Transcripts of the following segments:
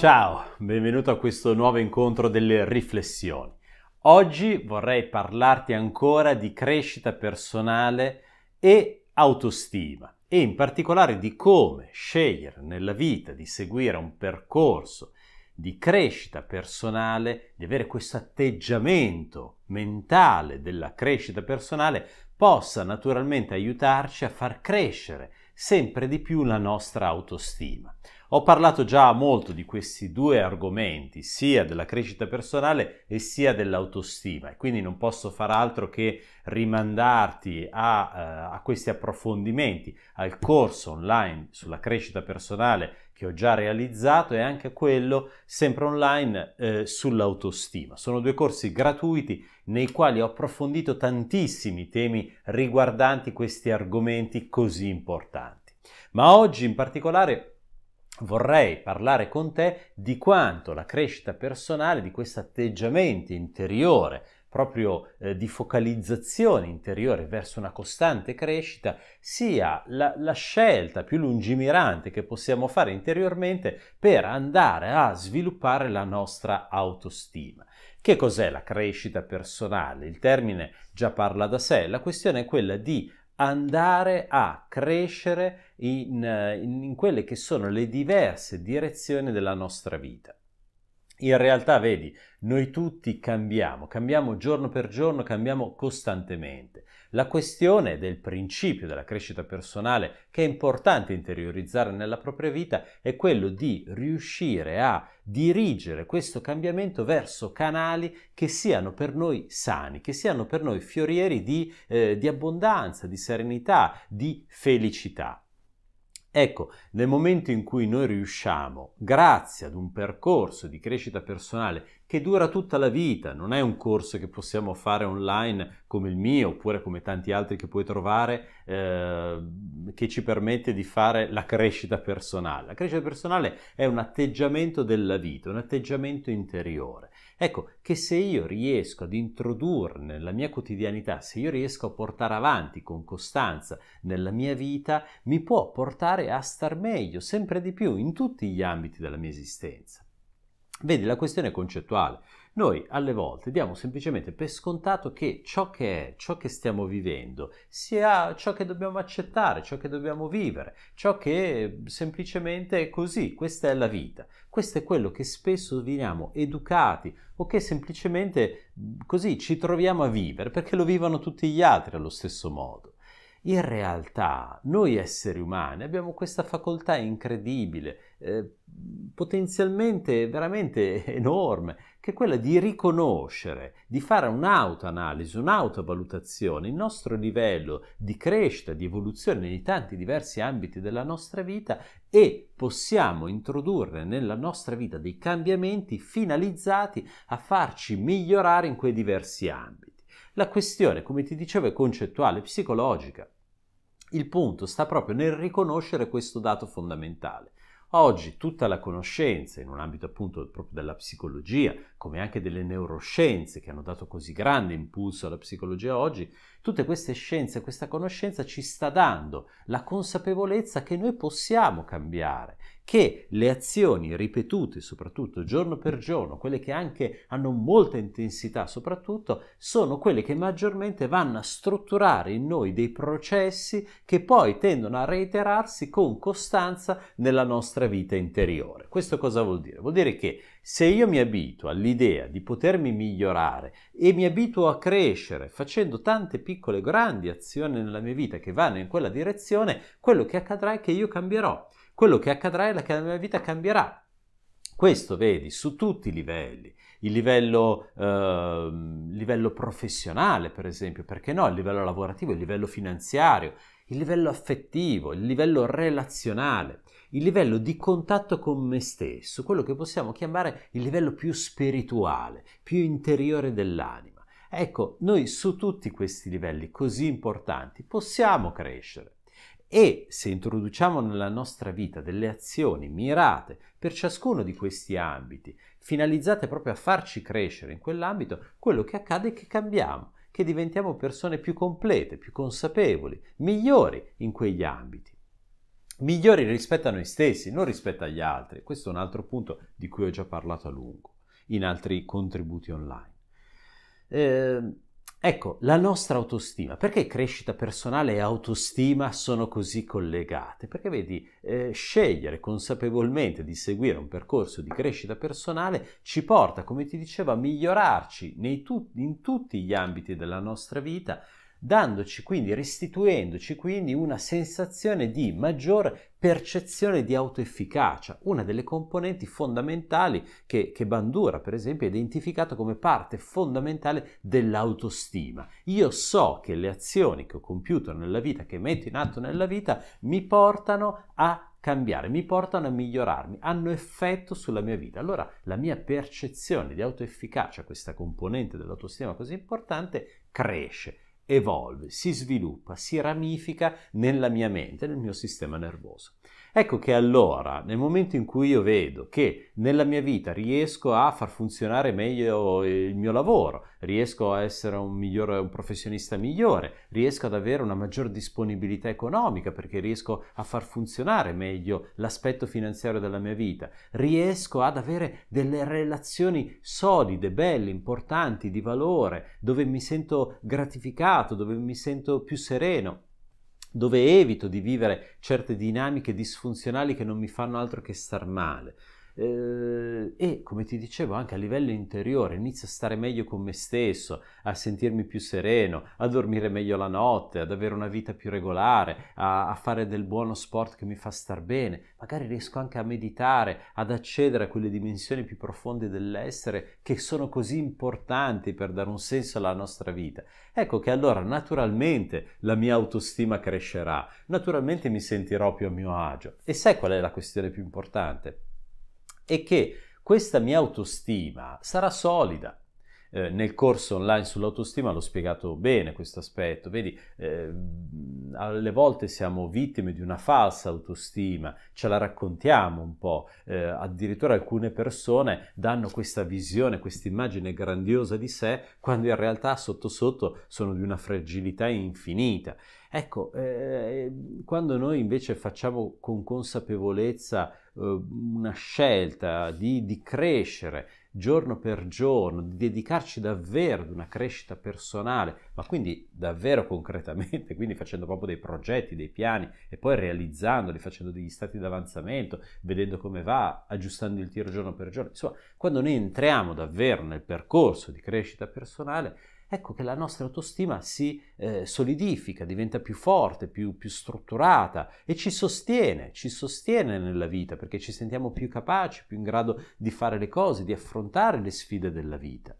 Ciao, benvenuto a questo nuovo incontro delle riflessioni. Oggi vorrei parlarti ancora di crescita personale e autostima e in particolare di come scegliere nella vita di seguire un percorso di crescita personale, di avere questo atteggiamento mentale della crescita personale possa naturalmente aiutarci a far crescere sempre di più la nostra autostima. Ho parlato già molto di questi due argomenti, sia della crescita personale e sia dell'autostima, e quindi non posso far altro che rimandarti a, eh, a questi approfondimenti, al corso online sulla crescita personale che ho già realizzato e anche quello sempre online eh, sull'autostima. Sono due corsi gratuiti nei quali ho approfondito tantissimi temi riguardanti questi argomenti così importanti. Ma oggi in particolare vorrei parlare con te di quanto la crescita personale, di questo atteggiamento interiore, proprio eh, di focalizzazione interiore verso una costante crescita, sia la, la scelta più lungimirante che possiamo fare interiormente per andare a sviluppare la nostra autostima. Che cos'è la crescita personale? Il termine già parla da sé, la questione è quella di andare a crescere eh, in, in, quelle che sono le diverse direzioni della nostra vita. In realtà, vedi, noi tutti cambiamo, cambiamo giorno per giorno, cambiamo costantemente. La questione del principio della crescita personale che è importante interiorizzare nella propria vita è quello di riuscire a dirigere questo cambiamento verso canali che siano per noi sani, che siano per noi fiorieri di, eh, di abbondanza, di serenità, di felicità. Ecco, nel momento in cui noi riusciamo, grazie ad un percorso di crescita personale che dura tutta la vita, non è un corso che possiamo fare online come il mio oppure come tanti altri che puoi trovare eh, che ci permette di fare la crescita personale. La crescita personale è un atteggiamento della vita, un atteggiamento interiore. Ecco, che se io riesco ad introdurre nella mia quotidianità, se io riesco a portare avanti con costanza nella mia vita, mi può portare a star meglio sempre di più in tutti gli ambiti della mia esistenza. Vedi, la questione è concettuale. Noi alle volte diamo semplicemente per scontato che ciò che è, ciò che stiamo vivendo, sia ciò che dobbiamo accettare, ciò che dobbiamo vivere, ciò che semplicemente è così, questa è la vita. Questo è quello che spesso veniamo educati o che semplicemente così ci troviamo a vivere perché lo vivono tutti gli altri allo stesso modo. In realtà noi esseri umani abbiamo questa facoltà incredibile, eh, potenzialmente veramente enorme, che è quella di riconoscere, di fare un'autoanalisi, un'autovalutazione, il nostro livello di crescita, di evoluzione nei tanti diversi ambiti della nostra vita e possiamo introdurre nella nostra vita dei cambiamenti finalizzati a farci migliorare in quei diversi ambiti. La questione, come ti dicevo, è concettuale, psicologica. Il punto sta proprio nel riconoscere questo dato fondamentale. Oggi tutta la conoscenza in un ambito appunto proprio della psicologia, come anche delle neuroscienze che hanno dato così grande impulso alla psicologia oggi, tutte queste scienze, questa conoscenza ci sta dando la consapevolezza che noi possiamo cambiare, che le azioni ripetute, soprattutto giorno per giorno, quelle che anche hanno molta intensità, soprattutto, sono quelle che maggiormente vanno a strutturare in noi dei processi che poi tendono a reiterarsi con costanza nella nostra vita interiore. Questo cosa vuol dire? Vuol dire che se io mi abituo all'idea di potermi migliorare e mi abituo a crescere facendo tante piccole grandi azioni nella mia vita che vanno in quella direzione, quello che accadrà è che io cambierò, quello che accadrà è che la mia vita cambierà. Questo vedi su tutti i livelli, il livello eh, livello professionale, per esempio, perché no, il livello lavorativo, il livello finanziario, il livello affettivo, il livello relazionale, il livello di contatto con me stesso, quello che possiamo chiamare il livello più spirituale, più interiore dell'anima. Ecco, noi su tutti questi livelli così importanti possiamo crescere. E se introduciamo nella nostra vita delle azioni mirate per ciascuno di questi ambiti, finalizzate proprio a farci crescere in quell'ambito, quello che accade è che cambiamo, che diventiamo persone più complete, più consapevoli, migliori in quegli ambiti. Migliori rispetto a noi stessi, non rispetto agli altri. Questo è un altro punto di cui ho già parlato a lungo in altri contributi online. Eh, Ecco, la nostra autostima, perché crescita personale e autostima sono così collegate? Perché vedi, eh, scegliere consapevolmente di seguire un percorso di crescita personale ci porta, come ti dicevo, a migliorarci tu- in tutti gli ambiti della nostra vita, dandoci quindi, restituendoci quindi una sensazione di maggior percezione di autoefficacia, una delle componenti fondamentali che, che Bandura, per esempio, ha identificato come parte fondamentale dell'autostima. Io so che le azioni che ho compiuto nella vita, che metto in atto nella vita, mi portano a cambiare, mi portano a migliorarmi, hanno effetto sulla mia vita. Allora la mia percezione di autoefficacia, questa componente dell'autostima così importante, cresce evolve, si sviluppa, si ramifica nella mia mente, nel mio sistema nervoso. Ecco che allora, nel momento in cui io vedo che nella mia vita riesco a far funzionare meglio eh, il mio lavoro, riesco a essere un, migliore, un professionista migliore, riesco ad avere una maggior disponibilità economica perché riesco a far funzionare meglio l'aspetto finanziario della mia vita, riesco ad avere delle relazioni solide, belle, importanti, di valore, dove mi sento gratificato, dove mi sento più sereno dove evito di vivere certe dinamiche disfunzionali che non mi fanno altro che star male, Ehm, e come ti dicevo anche a livello interiore inizio a stare meglio con me stesso, a sentirmi più sereno, a dormire meglio la notte, ad avere una vita più regolare, a, a fare del buono sport che mi fa star bene, magari riesco anche a meditare, ad accedere a quelle dimensioni più profonde dell'essere che sono così importanti per dare un senso alla nostra vita. Ecco che allora naturalmente la mia autostima crescerà, naturalmente mi sentirò più a mio agio. E sai qual è la questione più importante? e che questa mia autostima sarà solida. Eh, nel corso online sull'autostima l'ho spiegato bene questo aspetto, vedi, eh, alle volte siamo vittime di una falsa autostima, ce la raccontiamo un po', eh, addirittura alcune persone danno questa visione, questa immagine grandiosa di sé, quando in realtà sotto sotto sono di una fragilità infinita Ecco, eh, quando noi invece facciamo con consapevolezza eh, una scelta di, di crescere, giorno per giorno, di dedicarci davvero ad una crescita personale, ma quindi davvero concretamente, quindi facendo proprio dei progetti, dei piani e poi realizzandoli, facendo degli stati d'avanzamento, vedendo come va, aggiustando il tiro giorno per giorno. Insomma, quando noi entriamo davvero nel percorso di crescita personale, ecco che la nostra autostima si eh, solidifica, diventa più forte, più, più, strutturata e ci sostiene, ci sostiene nella vita perché ci sentiamo più capaci, più in grado di fare le cose, di affrontare le sfide della vita.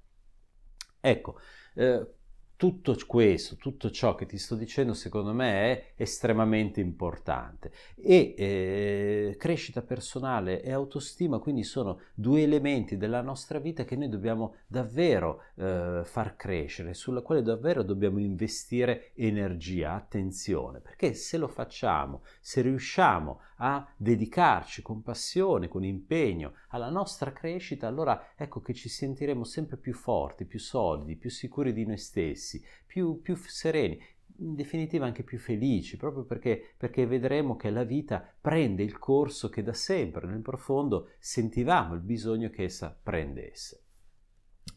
Ecco, eh, tutto questo, tutto ciò che ti sto dicendo, secondo me è estremamente importante. E eh, crescita personale e autostima, quindi sono due elementi della nostra vita che noi dobbiamo davvero eh, far crescere, sulla quale davvero dobbiamo investire energia, attenzione, perché se lo facciamo, se riusciamo a dedicarci con passione, con impegno alla nostra crescita, allora ecco che ci sentiremo sempre più forti, più solidi, più sicuri di noi stessi stessi, più, più sereni, in definitiva anche più felici, proprio perché, perché, vedremo che la vita prende il corso che da sempre nel profondo sentivamo il bisogno che essa prendesse.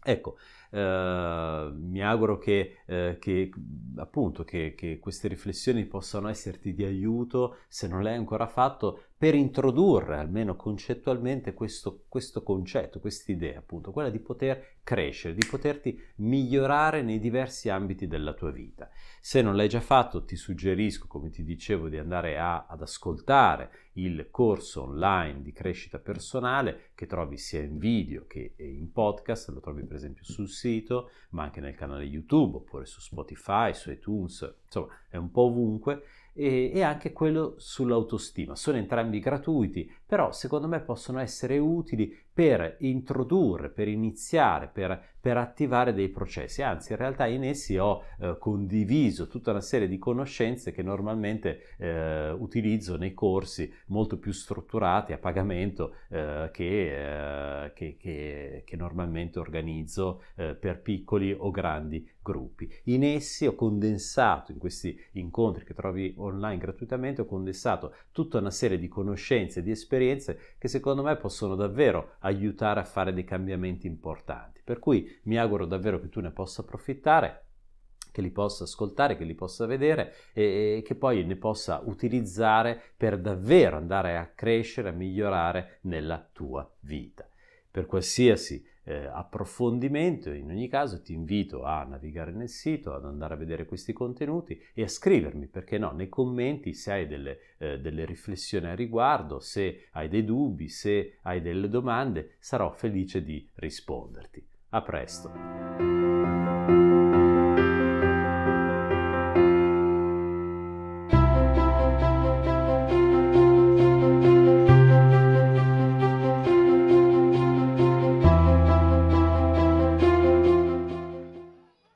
Ecco, eh, mi auguro che, eh, che appunto che, che queste riflessioni possano esserti di aiuto se non l'hai ancora fatto per introdurre, almeno concettualmente, questo, questo concetto, quest'idea, appunto, quella di poter crescere, di poterti migliorare nei diversi ambiti della tua vita. Se non l'hai già fatto, ti suggerisco, come ti dicevo, di andare a, ad ascoltare il corso online di crescita personale che trovi sia in video che eh, in podcast, lo trovi per esempio sul sito, ma anche nel canale YouTube, oppure su Spotify, su iTunes, insomma, è un po' ovunque e, e anche quello sull'autostima. Sono entrambi gratuiti, però secondo me possono essere utili per introdurre, per iniziare, per, per attivare dei processi. Anzi, in realtà in essi ho eh, condiviso tutta una serie di conoscenze che normalmente eh, utilizzo nei corsi molto più strutturati a pagamento eh, che, eh, che, che, che, normalmente organizzo eh, per piccoli o grandi gruppi. In essi ho condensato, in questi incontri che trovi online gratuitamente, ho condensato tutta una serie di conoscenze, di esperienze, esperienze che secondo me possono davvero aiutare a fare dei cambiamenti importanti. Per cui mi auguro davvero che tu ne possa approfittare che li possa ascoltare, che li possa vedere e, che poi ne possa utilizzare per davvero andare a crescere, a migliorare nella tua vita. Per qualsiasi eh, approfondimento. In ogni caso ti invito a navigare nel sito, ad andare a vedere questi contenuti e a scrivermi, perché no, nei commenti se hai delle, eh, delle riflessioni a riguardo, se hai dei dubbi, se hai delle domande, sarò felice di risponderti. A presto!